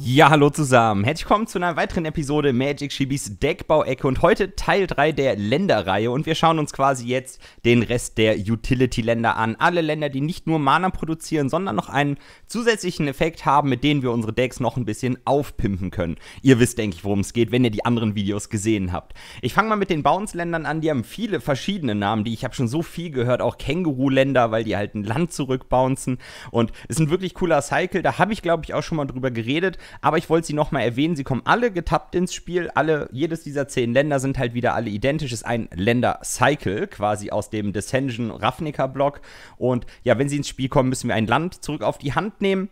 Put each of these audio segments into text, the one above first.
Ja, hallo zusammen. Herzlich willkommen zu einer weiteren Episode Magic Shibis Deckbau-Ecke und heute Teil 3 der Länderreihe und wir schauen uns quasi jetzt den Rest der Utility-Länder an. Alle Länder, die nicht nur Mana produzieren, sondern noch einen zusätzlichen Effekt haben, mit denen wir unsere Decks noch ein bisschen aufpimpen können. Ihr wisst, denke ich, worum es geht, wenn ihr die anderen Videos gesehen habt. Ich fange mal mit den Bounce-Ländern an, die haben viele verschiedene Namen, die ich habe schon so viel gehört, auch Känguru-Länder, weil die halt ein Land zurückbouncen und es ist ein wirklich cooler Cycle, da habe ich glaube ich auch schon mal drüber geredet aber ich wollte sie nochmal erwähnen. Sie kommen alle getappt ins Spiel. Alle, jedes dieser zehn Länder sind halt wieder alle identisch. Ist ein Länder-Cycle quasi aus dem Descension-Ravnica-Block. Und ja, wenn sie ins Spiel kommen, müssen wir ein Land zurück auf die Hand nehmen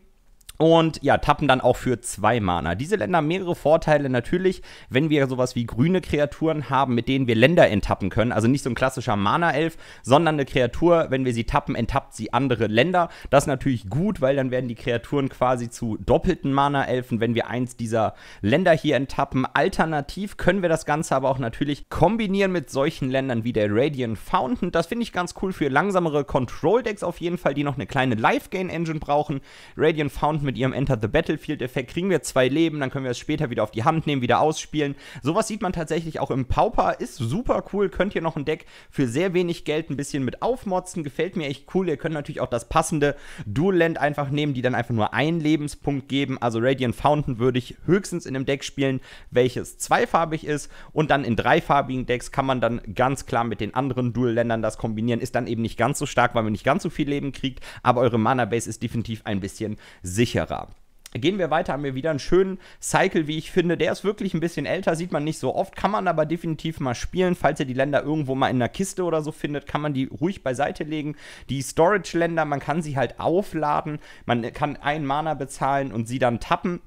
und ja, tappen dann auch für zwei Mana. Diese Länder haben mehrere Vorteile natürlich, wenn wir sowas wie grüne Kreaturen haben, mit denen wir Länder enttappen können. Also nicht so ein klassischer Mana-Elf, sondern eine Kreatur, wenn wir sie tappen, enttappt sie andere Länder. Das ist natürlich gut, weil dann werden die Kreaturen quasi zu doppelten Mana-Elfen, wenn wir eins dieser Länder hier enttappen. Alternativ können wir das Ganze aber auch natürlich kombinieren mit solchen Ländern wie der Radiant Fountain. Das finde ich ganz cool für langsamere Control-Decks auf jeden Fall, die noch eine kleine Life-Gain-Engine brauchen. Radiant Fountain mit ihrem Enter the Battlefield-Effekt, kriegen wir zwei Leben, dann können wir es später wieder auf die Hand nehmen, wieder ausspielen. Sowas sieht man tatsächlich auch im Pauper, ist super cool, könnt ihr noch ein Deck für sehr wenig Geld ein bisschen mit aufmotzen, gefällt mir echt cool. Ihr könnt natürlich auch das passende Dual-Land einfach nehmen, die dann einfach nur einen Lebenspunkt geben. Also Radiant Fountain würde ich höchstens in einem Deck spielen, welches zweifarbig ist und dann in dreifarbigen Decks kann man dann ganz klar mit den anderen Dual-Ländern das kombinieren, ist dann eben nicht ganz so stark, weil man nicht ganz so viel Leben kriegt, aber eure Mana-Base ist definitiv ein bisschen sicher sicherer. Gehen wir weiter, haben wir wieder einen schönen Cycle, wie ich finde. Der ist wirklich ein bisschen älter, sieht man nicht so oft, kann man aber definitiv mal spielen. Falls ihr die Länder irgendwo mal in einer Kiste oder so findet, kann man die ruhig beiseite legen. Die Storage-Länder, man kann sie halt aufladen, man kann einen Mana bezahlen und sie dann tappen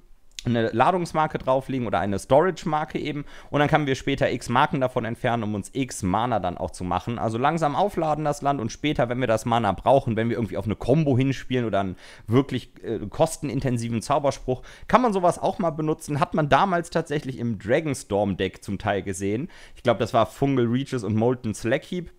eine Ladungsmarke drauflegen oder eine Storage-Marke eben und dann können wir später x Marken davon entfernen, um uns x Mana dann auch zu machen. Also langsam aufladen das Land und später, wenn wir das Mana brauchen, wenn wir irgendwie auf eine Combo hinspielen oder einen wirklich äh, kostenintensiven Zauberspruch, kann man sowas auch mal benutzen. Hat man damals tatsächlich im Dragonstorm-Deck zum Teil gesehen. Ich glaube, das war Fungal Reaches und Molten Slackheap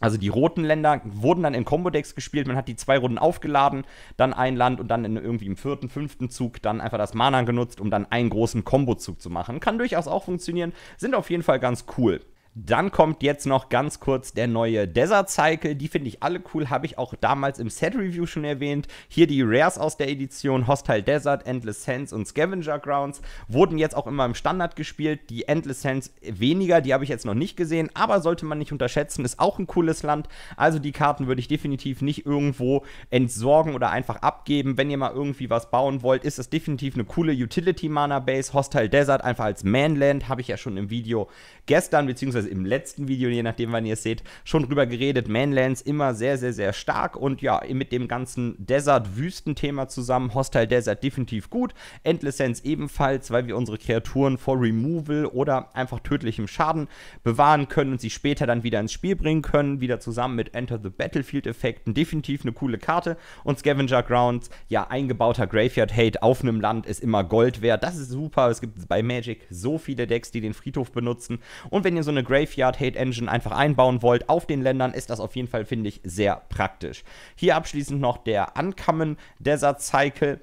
also die roten Länder wurden dann in Combo-Decks gespielt. Man hat die zwei Runden aufgeladen, dann ein Land und dann in irgendwie im vierten, fünften Zug dann einfach das Mana genutzt, um dann einen großen Combo-Zug zu machen. Kann durchaus auch funktionieren, sind auf jeden Fall ganz cool. Dann kommt jetzt noch ganz kurz der neue Desert Cycle. Die finde ich alle cool, habe ich auch damals im Set Review schon erwähnt. Hier die Rares aus der Edition Hostile Desert, Endless Sands und Scavenger Grounds wurden jetzt auch immer im Standard gespielt. Die Endless Sands weniger, die habe ich jetzt noch nicht gesehen, aber sollte man nicht unterschätzen, ist auch ein cooles Land. Also die Karten würde ich definitiv nicht irgendwo entsorgen oder einfach abgeben. Wenn ihr mal irgendwie was bauen wollt, ist es definitiv eine coole Utility Mana Base. Hostile Desert einfach als Manland habe ich ja schon im Video gestern bzw beziehungsweise im letzten Video, je nachdem, wann ihr es seht, schon drüber geredet. Manlands immer sehr, sehr, sehr stark und ja, mit dem ganzen Desert-Wüsten-Thema zusammen. Hostile Desert definitiv gut. Endless Sense ebenfalls, weil wir unsere Kreaturen vor Removal oder einfach tödlichem Schaden bewahren können und sie später dann wieder ins Spiel bringen können. Wieder zusammen mit Enter the Battlefield-Effekten. Definitiv eine coole Karte. Und Scavenger Grounds, ja, eingebauter Graveyard-Hate auf einem Land ist immer Gold wert. Das ist super. Es gibt bei Magic so viele Decks, die den Friedhof benutzen. Und wenn ihr so eine Graveyard Graveyard Hate Engine einfach einbauen wollt auf den Ländern, ist das auf jeden Fall, finde ich, sehr praktisch. Hier abschließend noch der Ankamen Desert Cycle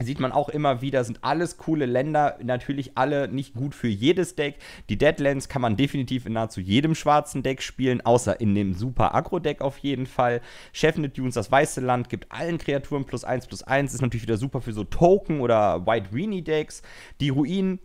sieht man auch immer wieder, sind alles coole Länder, natürlich alle nicht gut für jedes Deck. Die Deadlands kann man definitiv in nahezu jedem schwarzen Deck spielen, außer in dem Super Agro-Deck auf jeden Fall. Chefne Dunes, das weiße Land, gibt allen Kreaturen plus 1 plus 1, ist natürlich wieder super für so Token oder White Weenie Decks. Die Ruinen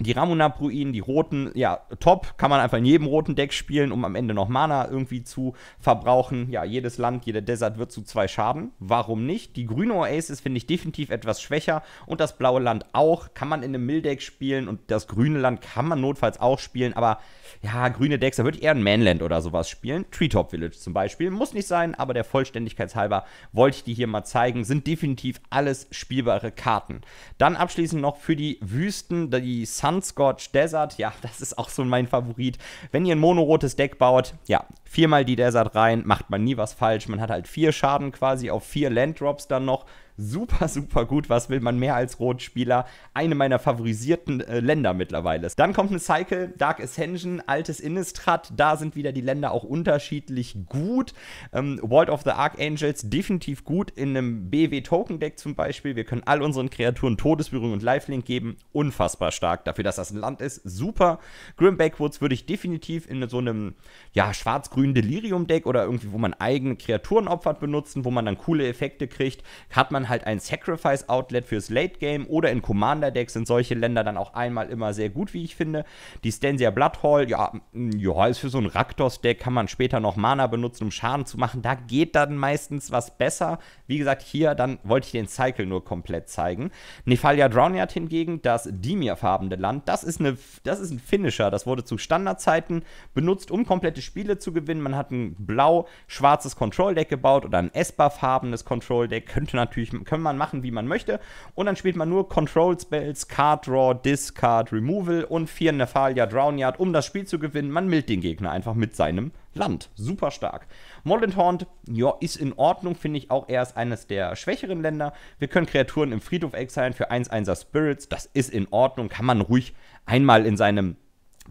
die Ramunap-Ruinen, die roten, ja, top. Kann man einfach in jedem roten Deck spielen, um am Ende noch Mana irgendwie zu verbrauchen. Ja, jedes Land, jeder Desert wird zu zwei Schaden. Warum nicht? Die grüne Oasis finde ich definitiv etwas schwächer und das blaue Land auch. Kann man in einem Mill-Deck spielen und das grüne Land kann man notfalls auch spielen, aber ja, grüne Decks, da würde ich eher ein Manland oder sowas spielen. Treetop Village zum Beispiel. Muss nicht sein, aber der Vollständigkeit halber wollte ich die hier mal zeigen. Sind definitiv alles spielbare Karten. Dann abschließend noch für die Wüsten, die Sunscorch Desert, ja, das ist auch so mein Favorit. Wenn ihr ein monorotes Deck baut, ja, viermal die Desert rein, macht man nie was falsch. Man hat halt vier Schaden quasi auf vier Landdrops dann noch super, super gut. Was will man mehr als Rot-Spieler? Eine meiner favorisierten äh, Länder mittlerweile. Dann kommt ein Cycle, Dark Ascension, altes Innistrad. Da sind wieder die Länder auch unterschiedlich gut. Ähm, World of the Archangels definitiv gut in einem BW-Token-Deck zum Beispiel. Wir können all unseren Kreaturen Todesberührung und Lifelink geben. Unfassbar stark. Dafür, dass das ein Land ist, super. Grim Backwoods würde ich definitiv in so einem ja, schwarz-grünen Delirium-Deck oder irgendwie, wo man eigene Kreaturen opfert, benutzen, wo man dann coole Effekte kriegt. Hat man dann halt ein Sacrifice-Outlet fürs Late-Game oder in Commander-Decks sind solche Länder dann auch einmal immer sehr gut, wie ich finde. Die Stensia Bloodhall, ja, ja, ist für so ein Raktos-Deck, kann man später noch Mana benutzen, um Schaden zu machen. Da geht dann meistens was besser. Wie gesagt, hier, dann wollte ich den Cycle nur komplett zeigen. Nefalia Drownyard hingegen, das Dimir-farbene Land, das ist, eine, das ist ein Finisher. Das wurde zu Standardzeiten benutzt, um komplette Spiele zu gewinnen. Man hat ein blau-schwarzes Control-Deck gebaut oder ein Esper-farbenes Control-Deck. Könnte natürlich kann man machen, wie man möchte. Und dann spielt man nur Control Spells, Card Draw, Discard, Removal und vier Drown Yard, um das Spiel zu gewinnen. Man mildt den Gegner einfach mit seinem Land. Super stark. Modern Haunt, ja, ist in Ordnung, finde ich auch Er ist eines der schwächeren Länder. Wir können Kreaturen im Friedhof exilen für 1-1er Spirits. Das ist in Ordnung, kann man ruhig einmal in seinem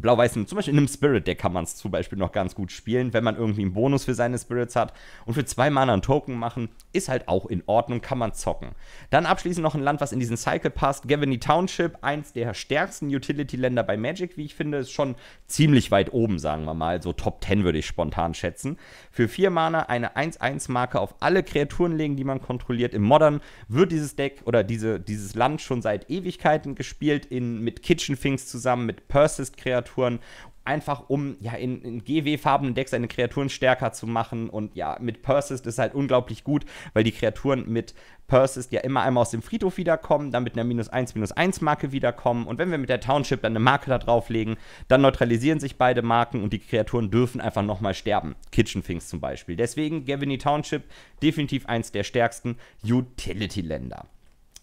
blau-weißen, zum Beispiel in einem Spirit-Deck kann man es zum Beispiel noch ganz gut spielen, wenn man irgendwie einen Bonus für seine Spirits hat und für zwei Mana einen Token machen, ist halt auch in Ordnung, kann man zocken. Dann abschließend noch ein Land, was in diesen Cycle passt, Gavinny Township, eins der stärksten Utility-Länder bei Magic, wie ich finde, ist schon ziemlich weit oben, sagen wir mal, so Top 10 würde ich spontan schätzen. Für vier Mana eine 1-1-Marke auf alle Kreaturen legen, die man kontrolliert. Im Modern wird dieses Deck oder diese, dieses Land schon seit Ewigkeiten gespielt, in, mit Kitchen Things zusammen, mit Persist-Kreaturen, Kreaturen, einfach um ja in, in GW-farbenen Decks seine Kreaturen stärker zu machen. Und ja, mit Persist ist halt unglaublich gut, weil die Kreaturen mit Persist ja immer einmal aus dem Friedhof wiederkommen, dann mit einer minus 1, minus 1 Marke wiederkommen. Und wenn wir mit der Township dann eine Marke da drauflegen, dann neutralisieren sich beide Marken und die Kreaturen dürfen einfach nochmal sterben. Kitchenfinks zum Beispiel. Deswegen Gavinny Township definitiv eins der stärksten Utility-Länder.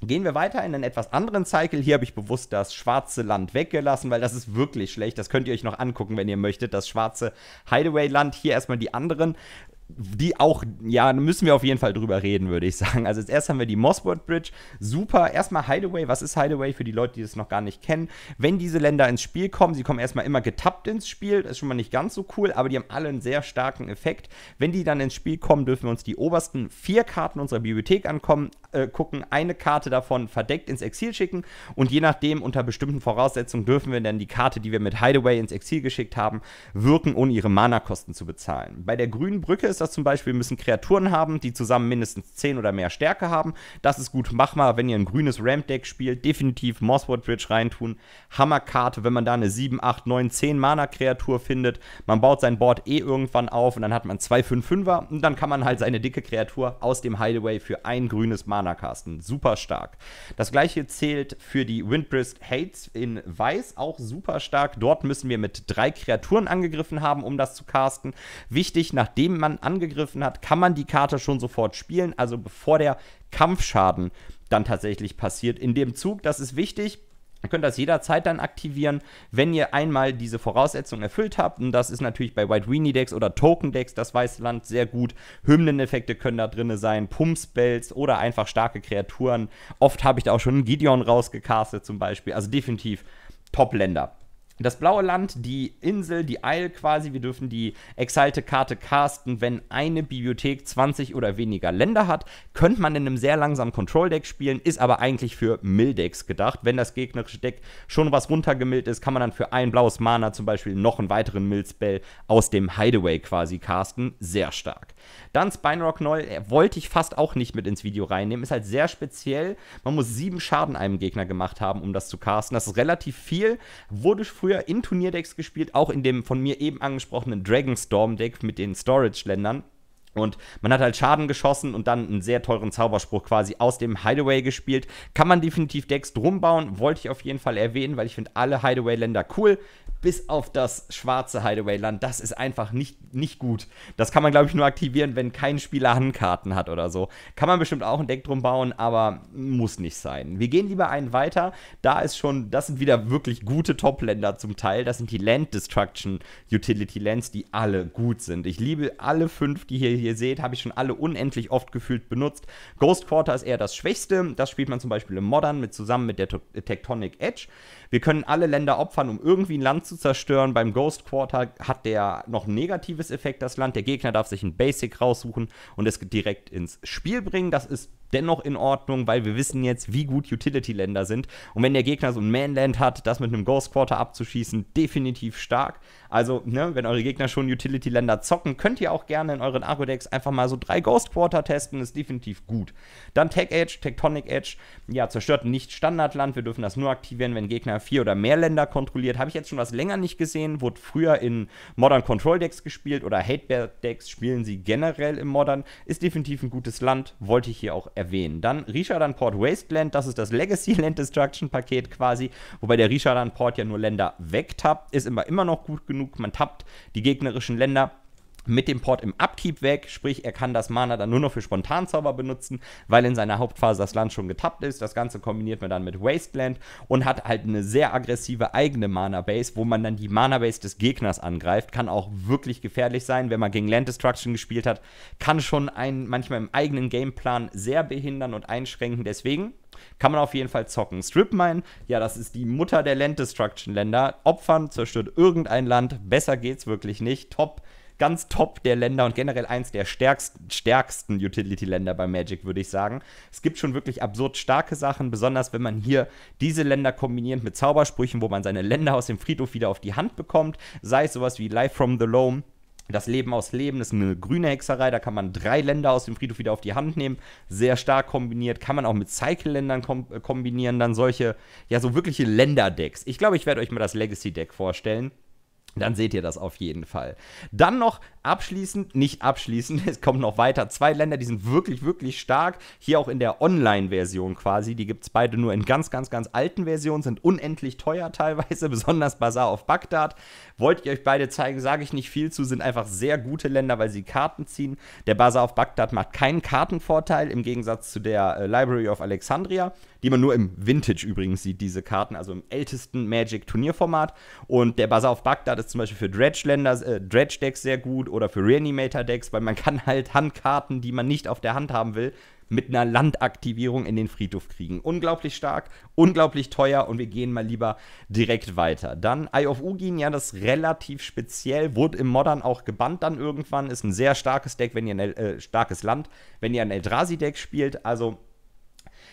Gehen wir weiter in einen etwas anderen Cycle. Hier habe ich bewusst das schwarze Land weggelassen, weil das ist wirklich schlecht. Das könnt ihr euch noch angucken, wenn ihr möchtet. Das schwarze Hideaway-Land. Hier erstmal die anderen die auch, ja, müssen wir auf jeden Fall drüber reden, würde ich sagen. Also, als erst haben wir die Mossboard Bridge. Super. Erstmal Hideaway. Was ist Hideaway für die Leute, die das noch gar nicht kennen? Wenn diese Länder ins Spiel kommen, sie kommen erstmal immer getappt ins Spiel. Das ist schon mal nicht ganz so cool, aber die haben alle einen sehr starken Effekt. Wenn die dann ins Spiel kommen, dürfen wir uns die obersten vier Karten unserer Bibliothek ankommen, äh, gucken, eine Karte davon verdeckt ins Exil schicken und je nachdem, unter bestimmten Voraussetzungen, dürfen wir dann die Karte, die wir mit Hideaway ins Exil geschickt haben, wirken, ohne ihre Mana-Kosten zu bezahlen. Bei der grünen Brücke ist das zum Beispiel, wir müssen Kreaturen haben, die zusammen mindestens 10 oder mehr Stärke haben. Das ist gut machbar, wenn ihr ein grünes Ramp-Deck spielt, definitiv Mosswood Bridge reintun. Hammerkarte, wenn man da eine 7, 8, 9, 10 Mana-Kreatur findet. Man baut sein Board eh irgendwann auf und dann hat man zwei 5-5er und dann kann man halt seine dicke Kreatur aus dem Hideaway für ein grünes Mana Mana casten. Super stark. Das gleiche zählt für die Windbrist Hates in Weiß, auch super stark. Dort müssen wir mit drei Kreaturen angegriffen haben, um das zu casten. Wichtig, nachdem man angegriffen hat, kann man die Karte schon sofort spielen, also bevor der Kampfschaden dann tatsächlich passiert. In dem Zug, das ist wichtig, Ihr könnt das jederzeit dann aktivieren, wenn ihr einmal diese Voraussetzung erfüllt habt. Und das ist natürlich bei White Weenie Decks oder Token Decks das weiße Land sehr gut. Hymneneffekte können da drin sein, Pumpspells oder einfach starke Kreaturen. Oft habe ich da auch schon einen Gideon rausgecastet zum Beispiel. Also definitiv Top-Länder das blaue Land, die Insel, die Isle quasi. Wir dürfen die Exalte-Karte casten, wenn eine Bibliothek 20 oder weniger Länder hat. Könnte man in einem sehr langsamen Control-Deck spielen, ist aber eigentlich für Mill-Decks gedacht. Wenn das gegnerische Deck schon was runtergemillt ist, kann man dann für ein blaues Mana zum Beispiel noch einen weiteren Mill-Spell aus dem Hideaway quasi casten. Sehr stark. Dann Spinerock Noll, äh, wollte ich fast auch nicht mit ins Video reinnehmen. Ist halt sehr speziell. Man muss sieben Schaden einem Gegner gemacht haben, um das zu casten. Das ist relativ viel. Wurde früher früher in Turnierdecks gespielt, auch in dem von mir eben angesprochenen Dragonstorm-Deck mit den Storage-Ländern. Und man hat halt Schaden geschossen und dann einen sehr teuren Zauberspruch quasi aus dem Hideaway gespielt. Kann man definitiv Decks drum bauen, wollte ich auf jeden Fall erwähnen, weil ich finde alle Hideaway-Länder cool, bis auf das schwarze Hideaway-Land. Das ist einfach nicht, nicht gut. Das kann man, glaube ich, nur aktivieren, wenn kein Spieler Handkarten hat oder so. Kann man bestimmt auch ein Deck drum bauen, aber muss nicht sein. Wir gehen lieber einen weiter. Da ist schon, das sind wieder wirklich gute Top-Länder zum Teil. Das sind die Land Destruction Utility Lands, die alle gut sind. Ich liebe alle fünf, die hier hier seht, habe ich schon alle unendlich oft gefühlt benutzt. Ghost Quarter ist eher das Schwächste. Das spielt man zum Beispiel im Modern mit zusammen mit der Tectonic Edge. Wir können alle Länder opfern, um irgendwie ein Land zu zerstören. Beim Ghost Quarter hat der noch ein negatives Effekt, das Land. Der Gegner darf sich ein Basic raussuchen und es direkt ins Spiel bringen. Das ist dennoch in Ordnung, weil wir wissen jetzt, wie gut Utility-Länder sind. Und wenn der Gegner so ein Manland hat, das mit einem Ghost Quarter abzuschießen, definitiv stark. Also, ne, wenn eure Gegner schon Utility-Länder zocken, könnt ihr auch gerne in euren Argo-Decks einfach mal so drei Ghost Quarter testen, ist definitiv gut. Dann Tech Edge, Tectonic Edge, ja, zerstört nicht Standardland, wir dürfen das nur aktivieren, wenn Gegner vier oder mehr Länder kontrolliert. Habe ich jetzt schon was länger nicht gesehen, wurde früher in Modern Control Decks gespielt oder Hate Decks spielen sie generell im Modern. Ist definitiv ein gutes Land, wollte ich hier auch erwähnen. Dann Rishadan Port Wasteland, das ist das Legacy Land Destruction Paket quasi, wobei der Rishadan Port ja nur Länder wegtappt, ist immer, immer noch gut genug. Man tappt die gegnerischen Länder mit dem Port im Upkeep weg, sprich er kann das Mana dann nur noch für Spontanzauber benutzen, weil in seiner Hauptphase das Land schon getappt ist. Das Ganze kombiniert man dann mit Wasteland und hat halt eine sehr aggressive eigene Mana-Base, wo man dann die Mana-Base des Gegners angreift. Kann auch wirklich gefährlich sein, wenn man gegen Land Destruction gespielt hat. Kann schon einen manchmal im eigenen Gameplan sehr behindern und einschränken. Deswegen kann man auf jeden Fall zocken. Stripmine, ja, das ist die Mutter der Land Destruction Länder. Opfern zerstört irgendein Land. Besser geht's wirklich nicht. Top ganz top der Länder und generell eins der stärksten, stärksten Utility-Länder bei Magic, würde ich sagen. Es gibt schon wirklich absurd starke Sachen, besonders wenn man hier diese Länder kombiniert mit Zaubersprüchen, wo man seine Länder aus dem Friedhof wieder auf die Hand bekommt, sei es sowas wie Life from the Loam. Das Leben aus Leben das ist eine grüne Hexerei, da kann man drei Länder aus dem Friedhof wieder auf die Hand nehmen, sehr stark kombiniert, kann man auch mit Cycle-Ländern kom kombinieren, dann solche, ja, so wirkliche Länderdecks. Ich glaube, ich werde euch mal das Legacy-Deck vorstellen. Dann seht ihr das auf jeden Fall. Dann noch abschließend, nicht abschließend, es kommen noch weiter zwei Länder, die sind wirklich, wirklich stark. Hier auch in der Online-Version quasi. Die gibt es beide nur in ganz, ganz, ganz alten Versionen, sind unendlich teuer teilweise, besonders Bazaar auf Bagdad. Wollt ihr euch beide zeigen, sage ich nicht viel zu, sind einfach sehr gute Länder, weil sie Karten ziehen. Der Bazaar auf Bagdad macht keinen Kartenvorteil im Gegensatz zu der äh, Library of Alexandria die man nur im Vintage übrigens sieht, diese Karten, also im ältesten Magic-Turnierformat. Und der Bazaar of Bagdad ist zum Beispiel für Dredge-Länder, äh, Dredge-Decks sehr gut oder für Reanimator-Decks, weil man kann halt Handkarten, die man nicht auf der Hand haben will, mit einer Landaktivierung in den Friedhof kriegen. Unglaublich stark, unglaublich teuer und wir gehen mal lieber direkt weiter. Dann Eye of Ugin, ja, das relativ speziell, wurde im Modern auch gebannt dann irgendwann, ist ein sehr starkes Deck, wenn ihr ein äh, starkes Land, wenn ihr ein Eldrazi-Deck spielt, also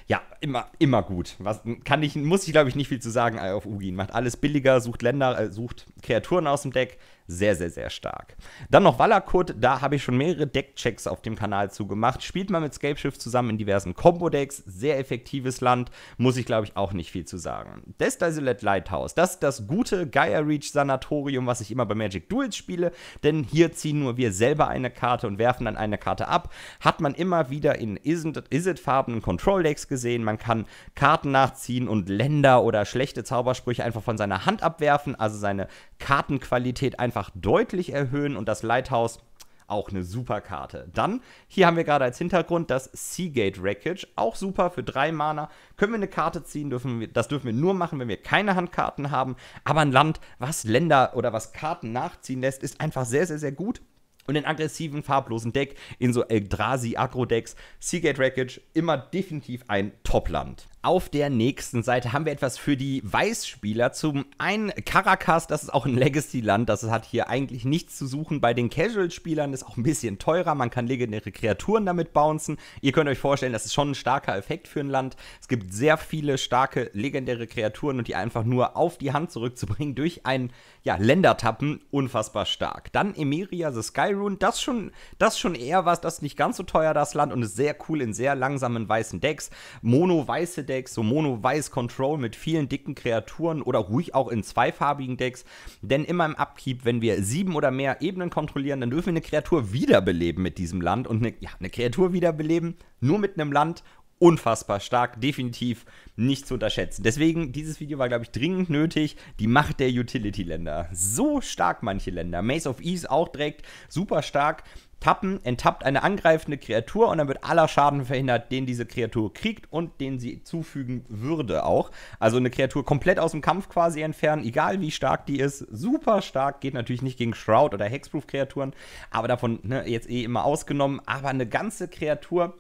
ja, immer, immer gut. Was, kann ich, muss ich, glaube ich, nicht viel zu sagen auf Ugin. Macht alles billiger, sucht Länder, äh, sucht Kreaturen aus dem Deck, sehr, sehr, sehr stark. Dann noch Valakut, da habe ich schon mehrere Deckchecks auf dem Kanal zugemacht. Spielt man mit Scapeshift zusammen in diversen Combo-Decks, sehr effektives Land, muss ich glaube ich auch nicht viel zu sagen. Destaisolet Lighthouse, das ist das gute Gaia Reach Sanatorium, was ich immer bei Magic Duels spiele, denn hier ziehen nur wir selber eine Karte und werfen dann eine Karte ab. Hat man immer wieder in is it farbenen Control-Decks gesehen, man kann Karten nachziehen und Länder oder schlechte Zaubersprüche einfach von seiner Hand abwerfen, also seine Kartenqualität einfach einfach deutlich erhöhen und das Lighthouse auch eine super Karte. Dann, hier haben wir gerade als Hintergrund das Seagate Wreckage, auch super für drei Mana. Können wir eine Karte ziehen, dürfen wir, das dürfen wir nur machen, wenn wir keine Handkarten haben. Aber ein Land, was Länder oder was Karten nachziehen lässt, ist einfach sehr, sehr, sehr gut. Und in aggressiven, farblosen Deck, in so Eldrazi-Agro-Decks, Seagate Wreckage immer definitiv ein Top-Land. Auf der nächsten Seite haben wir etwas für die Weißspieler. Zum einen Caracas, das ist auch ein Legacy-Land. Das hat hier eigentlich nichts zu suchen. Bei den Casual-Spielern ist auch ein bisschen teurer. Man kann legendäre Kreaturen damit bouncen. Ihr könnt euch vorstellen, das ist schon ein starker Effekt für ein Land. Es gibt sehr viele starke legendäre Kreaturen und die einfach nur auf die Hand zurückzubringen durch ein ja, Ländertappen, unfassbar stark. Dann Emeria the Skyrune, das schon, das schon eher was, das ist nicht ganz so teuer, das Land und ist sehr cool in sehr langsamen weißen Decks. Mono-weiße Decks, so Mono-Weiß Control mit vielen dicken Kreaturen oder ruhig auch in zweifarbigen Decks. Denn immer im Upkeep, wenn wir sieben oder mehr Ebenen kontrollieren, dann dürfen wir eine Kreatur wiederbeleben mit diesem Land. Und eine, ja, eine Kreatur wiederbeleben, nur mit einem Land unfassbar stark, definitiv nicht zu unterschätzen. Deswegen, dieses Video war, glaube ich, dringend nötig. Die Macht der Utility-Länder. So stark manche Länder. Maze of Ease auch direkt super stark. Tappen enttappt eine angreifende Kreatur und dann wird aller Schaden verhindert, den diese Kreatur kriegt und den sie zufügen würde auch. Also eine Kreatur komplett aus dem Kampf quasi entfernen, egal wie stark die ist. Super stark, geht natürlich nicht gegen Shroud oder Hexproof-Kreaturen, aber davon ne, jetzt eh immer ausgenommen. Aber eine ganze Kreatur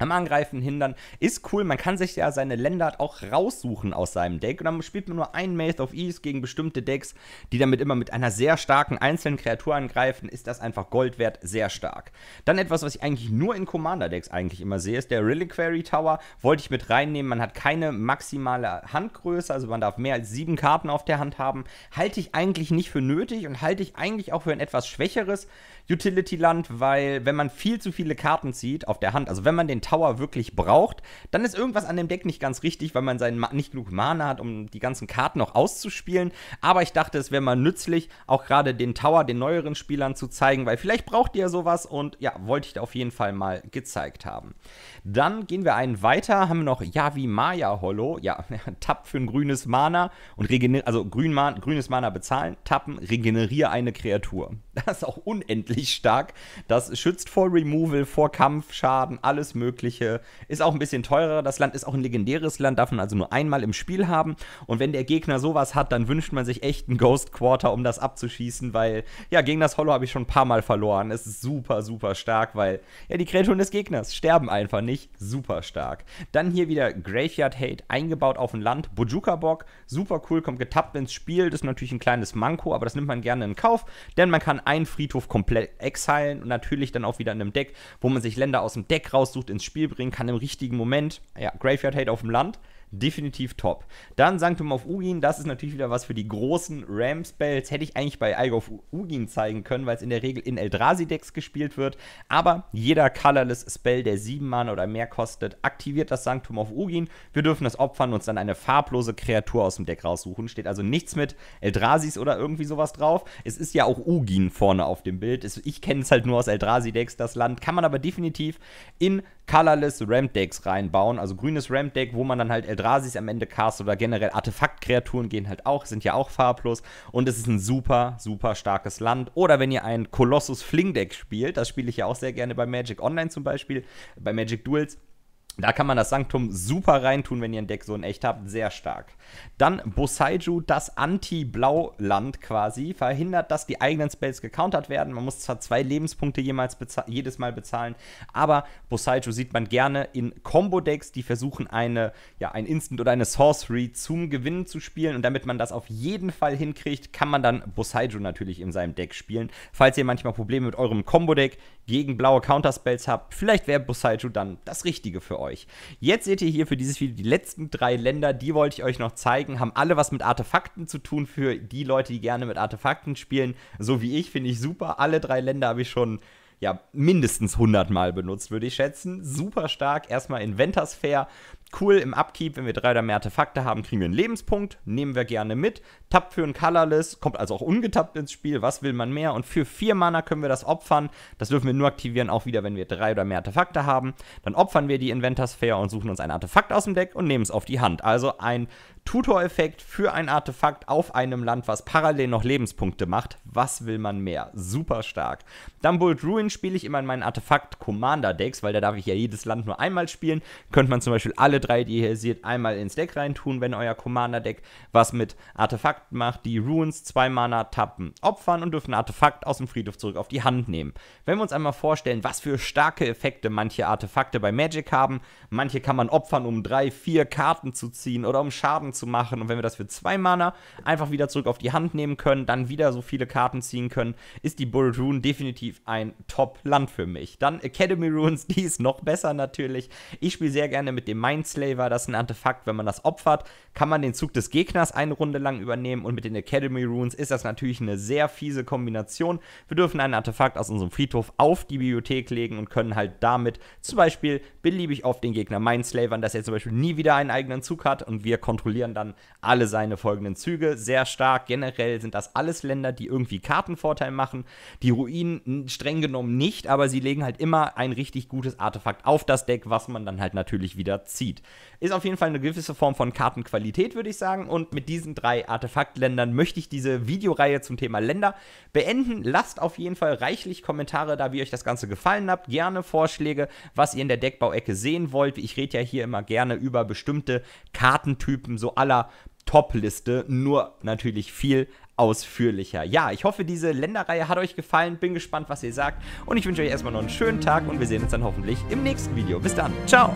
am Angreifen hindern. Ist cool, man kann sich ja seine Länder auch raussuchen aus seinem Deck. Und dann spielt man nur ein Maze of Ease gegen bestimmte Decks, die damit immer mit einer sehr starken einzelnen Kreatur angreifen. Ist das einfach Gold wert, sehr stark. Dann etwas, was ich eigentlich nur in Commander-Decks eigentlich immer sehe, ist der Reliquary Tower. Wollte ich mit reinnehmen. Man hat keine maximale Handgröße, also man darf mehr als sieben Karten auf der Hand haben. Halte ich eigentlich nicht für nötig und halte ich eigentlich auch für ein etwas schwächeres Utility-Land, weil wenn man viel zu viele Karten zieht auf der Hand, also wenn man den Tower wirklich braucht, dann ist irgendwas an dem Deck nicht ganz richtig, weil man seinen nicht genug Mana hat, um die ganzen Karten noch auszuspielen. Aber ich dachte, es wäre mal nützlich, auch gerade den Tower den neueren Spielern zu zeigen, weil vielleicht braucht ihr sowas und ja, wollte ich da auf jeden Fall mal gezeigt haben. Dann gehen wir einen weiter, haben wir noch Yavi Maya Hollow. Ja, Tapp für ein grünes Mana und regeneriert, also grün Man grünes Mana bezahlen, tappen, regeneriere eine Kreatur. Das ist auch unendlich stark. Das schützt vor Removal, vor Kampfschaden, alles mögliche. Mögliche. Ist auch ein bisschen teurer. Das Land ist auch ein legendäres Land, darf man also nur einmal im Spiel haben. Und wenn der Gegner sowas hat, dann wünscht man sich echt einen Ghost Quarter, um das abzuschießen, weil ja, gegen das Hollow habe ich schon ein paar Mal verloren. Es ist super, super stark, weil ja, die Kreaturen des Gegners sterben einfach nicht. Super stark. Dann hier wieder Graveyard Hate, eingebaut auf ein Land. Bojuka Bock, super cool, kommt getappt ins Spiel. Das ist natürlich ein kleines Manko, aber das nimmt man gerne in Kauf, denn man kann einen Friedhof komplett exilen und natürlich dann auch wieder in einem Deck, wo man sich Länder aus dem Deck raussucht, ins ins Spiel bringen kann im richtigen Moment. Ja, Graveyard Hate auf dem Land, definitiv top. Dann Sanctum auf Ugin, das ist natürlich wieder was für die großen Ram-Spells. Hätte ich eigentlich bei Eiger auf Ugin zeigen können, weil es in der Regel in Eldrazi-Decks gespielt wird. Aber jeder Colorless Spell, der 7 Mana oder mehr kostet, aktiviert das Sanctum auf Ugin. Wir dürfen das opfern und uns dann eine farblose Kreatur aus dem Deck raussuchen. Steht also nichts mit Eldrasis oder irgendwie sowas drauf. Es ist ja auch Ugin vorne auf dem Bild. Ich kenne es halt nur aus Eldrazi-Decks, das Land. Kann man aber definitiv in Colorless Ramp Decks reinbauen. Also grünes Ramp Deck, wo man dann halt Eldrasis am Ende cast oder generell Artefaktkreaturen gehen halt auch, sind ja auch farblos. Und es ist ein super, super starkes Land. Oder wenn ihr ein Colossus Fling Deck spielt, das spiele ich ja auch sehr gerne bei Magic Online zum Beispiel, bei Magic Duels da kann man das Sanktum super reintun, wenn ihr ein Deck so in echt habt. Sehr stark. Dann Bosaiju, das Anti-Blauland quasi, verhindert, dass die eigenen Spells gecountert werden. Man muss zwar zwei Lebenspunkte jemals jedes Mal bezahlen, aber Bosaiju sieht man gerne in Combo-Decks, die versuchen, eine, ja, ein Instant oder eine Sorcery zum Gewinnen zu spielen. Und damit man das auf jeden Fall hinkriegt, kann man dann Bosaiju natürlich in seinem Deck spielen. Falls ihr manchmal Probleme mit eurem Combo-Deck gegen blaue Counterspells habt, vielleicht wäre Busaiju dann das Richtige für euch. Jetzt seht ihr hier für dieses Video die letzten drei Länder, die wollte ich euch noch zeigen, haben alle was mit Artefakten zu tun für die Leute, die gerne mit Artefakten spielen. So wie ich, finde ich super. Alle drei Länder habe ich schon ja, mindestens 100 Mal benutzt, würde ich schätzen. Super stark. Erstmal Inventors Fair, Cool, im Upkeep, wenn wir drei oder mehr Artefakte haben, kriegen wir einen Lebenspunkt, nehmen wir gerne mit. Tapp für ein Colorless, kommt also auch ungetappt ins Spiel, was will man mehr? Und für vier Mana können wir das opfern. Das dürfen wir nur aktivieren, auch wieder, wenn wir drei oder mehr Artefakte haben. Dann opfern wir die Inventarsphere und suchen uns ein Artefakt aus dem Deck und nehmen es auf die Hand. Also ein Tutor-Effekt für ein Artefakt auf einem Land, was parallel noch Lebenspunkte macht. Was will man mehr? Super stark. Dumbold Ruin spiele ich immer in meinen Artefakt-Commander-Decks, weil da darf ich ja jedes Land nur einmal spielen. Könnte man zum Beispiel alle alle drei, die ihr hier seht, einmal ins Deck reintun, wenn euer Commander-Deck was mit Artefakten macht. Die Ruins zwei Mana tappen, opfern und dürfen ein Artefakt aus dem Friedhof zurück auf die Hand nehmen. Wenn wir uns einmal vorstellen, was für starke Effekte manche Artefakte bei Magic haben, manche kann man opfern, um drei, vier Karten zu ziehen oder um Schaden zu machen. Und wenn wir das für zwei Mana einfach wieder zurück auf die Hand nehmen können, dann wieder so viele Karten ziehen können, ist die Bullet Rune definitiv ein Top-Land für mich. Dann Academy Runes, die ist noch besser natürlich. Ich spiele sehr gerne mit dem Mind Slay das ist ein Artefakt, wenn man das opfert, kann man den Zug des Gegners eine Runde lang übernehmen und mit den Academy Runes ist das natürlich eine sehr fiese Kombination. Wir dürfen ein Artefakt aus unserem Friedhof auf die Bibliothek legen und können halt damit zum Beispiel beliebig auf den Gegner Mindslavern, dass er zum Beispiel nie wieder einen eigenen Zug hat und wir kontrollieren dann alle seine folgenden Züge sehr stark. Generell sind das alles Länder, die irgendwie Kartenvorteil machen. Die Ruinen streng genommen nicht, aber sie legen halt immer ein richtig gutes Artefakt auf das Deck, was man dann halt natürlich wieder zieht. Ist auf jeden Fall eine gewisse Form von Kartenqualität, würde ich sagen. Und mit diesen drei Artefaktländern möchte ich diese Videoreihe zum Thema Länder beenden. Lasst auf jeden Fall reichlich Kommentare da, wie euch das Ganze gefallen hat. Gerne Vorschläge, was ihr in der Deckbauecke sehen wollt. Ich rede ja hier immer gerne über bestimmte Kartentypen, so aller Top-Liste, nur natürlich viel ausführlicher. Ja, ich hoffe, diese Länderreihe hat euch gefallen. Bin gespannt, was ihr sagt. Und ich wünsche euch erstmal noch einen schönen Tag und wir sehen uns dann hoffentlich im nächsten Video. Bis dann. Ciao.